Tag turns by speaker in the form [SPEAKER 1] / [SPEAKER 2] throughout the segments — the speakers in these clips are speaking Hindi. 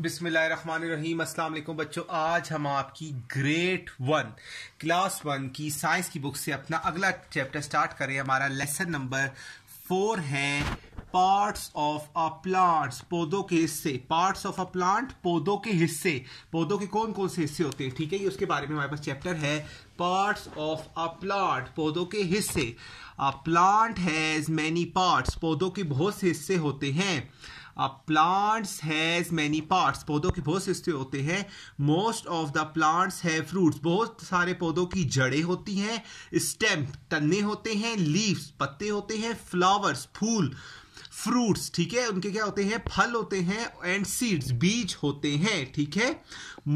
[SPEAKER 1] अस्सलाम अल्लाम बच्चों आज हम आपकी ग्रेट वन क्लास वन की साइंस की बुक से अपना अगला चैप्टर स्टार्ट करें हमारा लेसन नंबर फोर है पार्ट्स ऑफ अ प्लांट्स पौधों के हिस्से पार्ट्स ऑफ अ प्लांट पौधों के हिस्से पौधों के कौन कौन से हिस्से होते हैं ठीक है ये उसके बारे में हमारे पास चैप्टर है पार्ट्स ऑफ अ प्लांट पौधों के हिस्से a plant has many parts पौधों के बहुत से हिस्से होते हैं प्लांट्स हैज मैनी पार्ट्स पौधों के बहुत हिस्से होते हैं मोस्ट ऑफ द प्लांट्स है फ्रूट्स बहुत सारे पौधों की जड़ें होती हैं स्टेम तने होते हैं लीव्स पत्ते होते हैं फ्लावर्स फूल फ्रूट्स ठीक है उनके क्या होते हैं फल होते हैं एंड सीड्स बीज होते हैं ठीक है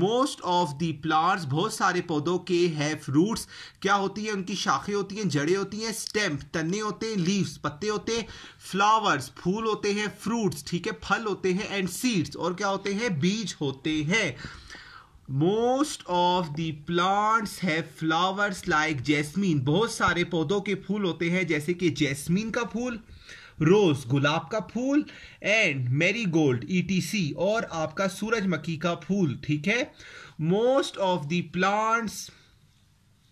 [SPEAKER 1] मोस्ट ऑफ दी प्लांट्स बहुत सारे पौधों के है फ्रूट्स क्या होती है उनकी शाखें होती हैं जड़ें होती हैं स्टेम्प तने होते हैं लीव्स पत्ते होते हैं फ्लावर्स फूल होते हैं फ्रूट्स ठीक है फल होते हैं एंड सीड्स और क्या होते हैं बीज होते हैं मोस्ट ऑफ द प्लांट्स है फ्लावर्स लाइक जैस्मीन बहुत सारे पौधों के फूल होते हैं जैसे कि जैस्मीन का फूल रोज गुलाब का फूल एंड मेरी गोल्ड ई e और आपका सूरजमुखी का फूल ठीक है most of the plants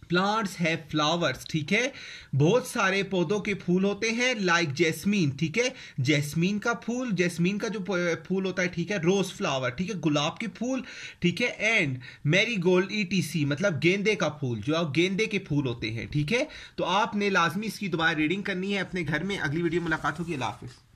[SPEAKER 1] plants है फ्लावर्स ठीक है बहुत सारे पौधों के फूल होते हैं लाइक जैस्मीन ठीक है जैस्मीन का फूल जैस्मीन का जो फूल होता है ठीक है रोज फ्लावर ठीक है गुलाब के फूल ठीक है एंड मैरी गोल्ड ई मतलब गेंदे का फूल जो आप गेंदे के फूल होते हैं ठीक है तो आपने लाजमी इसकी दोबारा रीडिंग करनी है अपने घर में अगली वीडियो मुलाकात होगी अल्लाह हाफिज़